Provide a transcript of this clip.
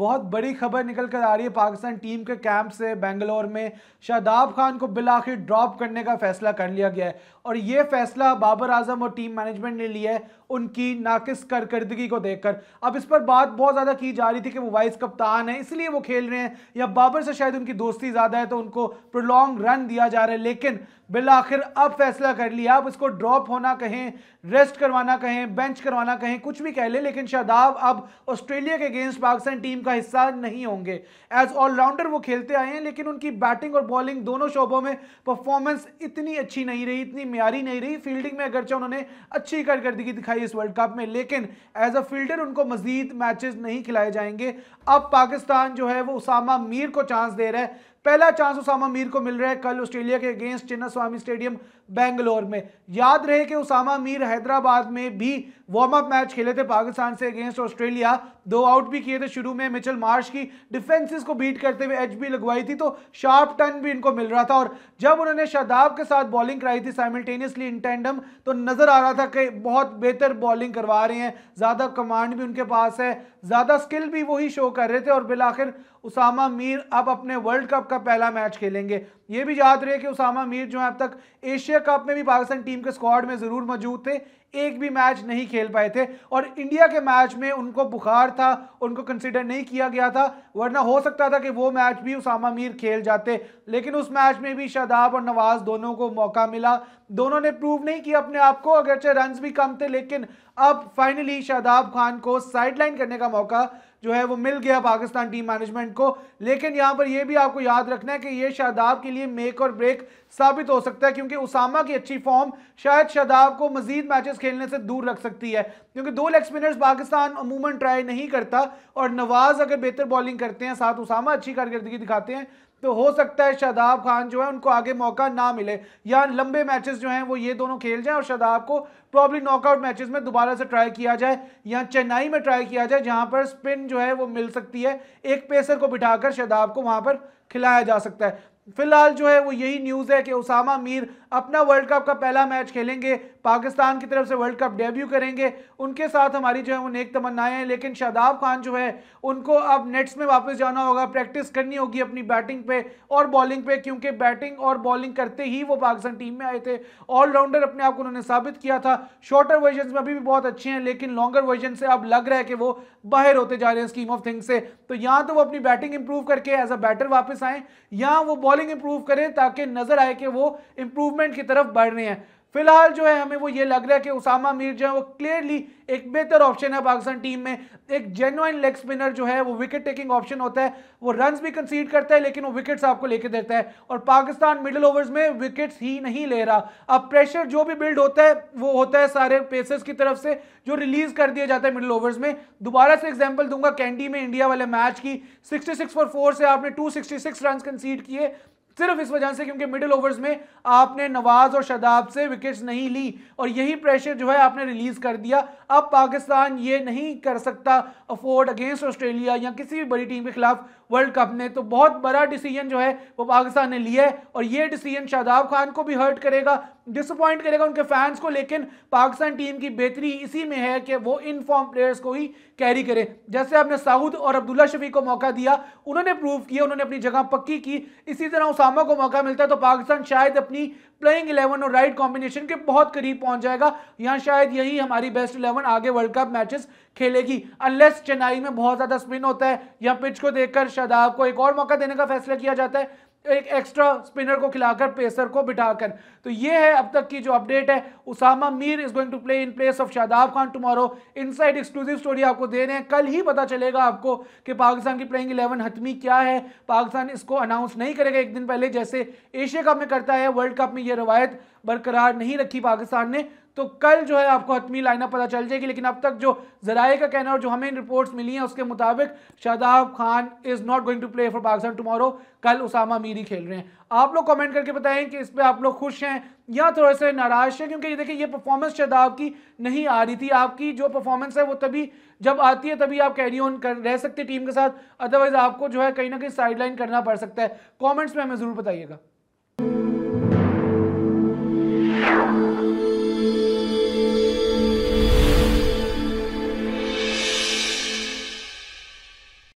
बहुत बड़ी खबर निकल कर आ रही है पाकिस्तान टीम के कैंप से बेंगलोर में शादाब खान को बिल आखिर ड्रॉप करने का फैसला कर लिया गया है और ये फैसला बाबर आजम और टीम मैनेजमेंट ने लिया है उनकी नाकिस कारकर्दगी को देखकर अब इस पर बात बहुत ज़्यादा की जा रही थी कि वो वाइस कप्तान है इसलिए वो खेल रहे हैं या बाबर से शायद उनकी दोस्ती ज़्यादा है तो उनको प्रोलॉन्ग रन दिया जा रहा है लेकिन बिल आखिर अब फैसला कर लिया आप इसको ड्रॉप होना कहें रेस्ट करवाना कहें बेंच करवाना कहें कुछ भी कह ले, लेकिन शादाब अब ऑस्ट्रेलिया के अगेंस्ट पाकिस्तान टीम का हिस्सा नहीं होंगे एज ऑलराउंडर वो खेलते आए हैं लेकिन उनकी बैटिंग और बॉलिंग दोनों शोबों में परफॉर्मेंस इतनी अच्छी नहीं रही इतनी म्यारी नहीं रही फील्डिंग में अगरचे उन्होंने अच्छी कारकर्दगी दिखाई इस वर्ल्ड कप में लेकिन एज अ फील्डर उनको मजीद मैचेस नहीं खिलाए जाएंगे अब पाकिस्तान जो है वो उसामा मीर को चांस दे रहा है पहला चांस उसामा मीर को मिल रहा है कल ऑस्ट्रेलिया के अगेंस्ट चिन्ना स्वामी स्टेडियम बेंगलोर में याद रहे कि उसामा मीर हैदराबाद में भी वार्म अप मैच खेले थे पाकिस्तान से अगेंस्ट ऑस्ट्रेलिया दो आउट भी किए थे शुरू में मिचल मार्श की डिफेंसिस को बीट करते हुए एच भी लगवाई थी तो शार्प टर्न भी इनको मिल रहा था और जब उन्होंने शादाब के साथ बॉलिंग कराई थी साइमल्टेनियसली इन टैंडम तो नज़र आ रहा था कि बहुत बेहतर बॉलिंग करवा रहे हैं ज़्यादा कमांड भी उनके पास है ज़्यादा स्किल भी वही शो कर रहे थे और बिलाखिर उसामा मीर अब अपने वर्ल्ड कप का पहला मैच खेलेंगे ये भी याद रहे कि उसामा मीर जो है अब तक एशिया कप में भी पाकिस्तान टीम के स्क्वाड में ज़रूर मौजूद थे एक भी मैच नहीं खेल खेल पाए थे और इंडिया के मैच में उनको बुखार था उनको कंसिडर नहीं किया गया था वरना हो सकता था कि वो मैच भी उसामा मीर खेल जाते लेकिन उस मैच में भी शादाब और नवाज दोनों को मौका मिला दोनों ने प्रूव नहीं किया अपने आप को अगरचे रन भी कम थे लेकिन अब फाइनली शादाब खान को साइडलाइन करने का मौका जो है वो मिल गया पाकिस्तान टीम मैनेजमेंट को लेकिन यहाँ पर ये भी आपको याद रखना है कि ये शादाब के लिए मेक और ब्रेक साबित हो सकता है क्योंकि उसामा की अच्छी फॉर्म शायद शादाब को मजीद मैचेस खेलने से दूर रख सकती सकती है क्योंकि दो लेग स्पिनर्स पाकिस्तान अमूमन ट्राई नहीं करता और नवाज अगर बेहतर बॉलिंग करते हैं साथ उसामा अच्छी कारकर्दगी दिखाते हैं तो हो सकता है शादाब खान जो है उनको आगे मौका ना मिले या लंबे मैचेस जो हैं वो ये दोनों खेल जाएं और शादाब को प्रॉब्ली नॉकआउट मैचेस में दोबारा से ट्राई किया जाए या चेन्नई में ट्राई किया जाए जहां पर स्पिन जो है वो मिल सकती है एक पेसर को बिठाकर शादाब को वहां पर खिलाया जा सकता है फिलहाल जो है वो यही न्यूज़ है कि उसामा मीर अपना वर्ल्ड कप का पहला मैच खेलेंगे पाकिस्तान की तरफ से वर्ल्ड कप डेब्यू करेंगे उनके साथ हमारी जो है वो नेक तमन्नाएं हैं लेकिन शादाब खान जो है उनको अब नेट्स में वापस जाना होगा प्रैक्टिस करनी होगी अपनी बैटिंग पे और बॉलिंग पे क्योंकि बैटिंग और बॉलिंग करते ही वो पाकिस्तान टीम में आए थे ऑलराउंडर अपने आप को उन्होंने साबित किया था शॉर्टर वर्जन में अभी भी बहुत अच्छे हैं लेकिन लॉन्गर वर्जन से अब लग रहा है कि वो बाहर होते जा रहे हैं स्कीम ऑफ थिंग्स से तो यहाँ तो वो अपनी बैटिंग इंप्रूव करके एज अ बैटर वापस आए यहाँ वो बॉलिंग इंप्रूव करें ताकि नजर आए कि वो इंप्रूवमेंट डेवलपमेंट की तरफ बढ़ रहे हैं फिलहाल जो है हमें वो ये लग रहा है कि उसामा मीर जो है वो क्लियरली एक बेहतर ऑप्शन है पाकिस्तान टीम में एक जेनुइन लेग स्पिनर जो है वो विकेट टेकिंग ऑप्शन होता है वो रन भी कंसीड करता है लेकिन वो विकेट्स आपको लेके देता है और पाकिस्तान मिडिल ओवर्स में विकेट्स ही नहीं ले रहा अब प्रेशर जो भी बिल्ड होता है वो होता है सारे पेसर्स की तरफ से जो रिलीज कर दिया जाता है मिडिल ओवर्स में दोबारा से एग्जाम्पल दूंगा कैंडी में इंडिया वाले मैच की सिक्सटी फॉर फोर से आपने टू सिक्सटी रन कंसीड किए सिर्फ इस वजह से क्योंकि मिडिल ओवर्स में आपने नवाज और शदाब से विकेट्स नहीं ली और यही प्रेशर जो है आपने रिलीज कर दिया अब पाकिस्तान ये नहीं कर सकता अफोर्ड अगेंस्ट ऑस्ट्रेलिया या किसी भी बड़ी टीम के खिलाफ वर्ल्ड कप में तो बहुत बड़ा डिसीजन जो है वो पाकिस्तान ने लिया है और ये डिसीजन शादाब खान को भी हर्ट करेगा डिसअपॉइंट करेगा उनके फैंस को लेकिन पाकिस्तान टीम की बेहतरी इसी में है कि वो इन फॉर्म प्लेयर्स को ही कैरी करें जैसे आपने साउद और अब्दुल्ला शफी को मौका दिया उन्होंने प्रूव किया उन्होंने अपनी जगह पक्की की इसी तरह उसामा को मौका मिलता है तो पाकिस्तान शायद अपनी प्लेइंग इलेवन और राइट कॉम्बिनेशन के बहुत करीब पहुंच जाएगा यहाँ शायद यही हमारी बेस्ट इलेवन आगे वर्ल्ड कप मैचेस खेलेगी अनलेस चेन्नई में बहुत ज़्यादा स्पिन होता है या पिच को देखकर शादाब को एक और मौका देने का फैसला किया जाता है एक एक्स्ट्रा स्पिनर को खिलाकर पेसर को बिठाकर तो ये है अब तक की जो अपडेट है Usama Mir is going to play in place of Shadab Khan tomorrow inside exclusive story आपको दे रहे हैं कल ही पता चलेगा आपको कि पाकिस्तान की प्लेइंग इलेवन हतमी क्या है पाकिस्तान इसको अनाउंस नहीं करेगा एक दिन पहले जैसे एशिया कप में करता है वर्ल्ड कप में यह रवायत बरकरार नहीं रखी पाकिस्तान ने तो कल जो है आपको हतमी लाइनअप पता चल जाएगी लेकिन अब तक जो जराए का कहना और जो हमें रिपोर्ट्स मिली हैं उसके मुताबिक Shadab Khan is not going to play for Pakistan tomorrow कल उसामा मीरी खेल रहे हैं आप लोग कमेंट करके बताएं कि इस पर आप लोग खुश हैं या थोड़े से नाराज हैं क्योंकि ये देखिए ये परफॉर्मेंस शादाब की नहीं आ रही थी आपकी जो परफॉर्मेंस है वो तभी जब आती है तभी आप कैरी ऑन कर रह सकते टीम के साथ अदरवाइज आपको जो है कहीं ना कहीं साइडलाइन करना पड़ सकता है कॉमेंट्स में हमें ज़रूर बताइएगा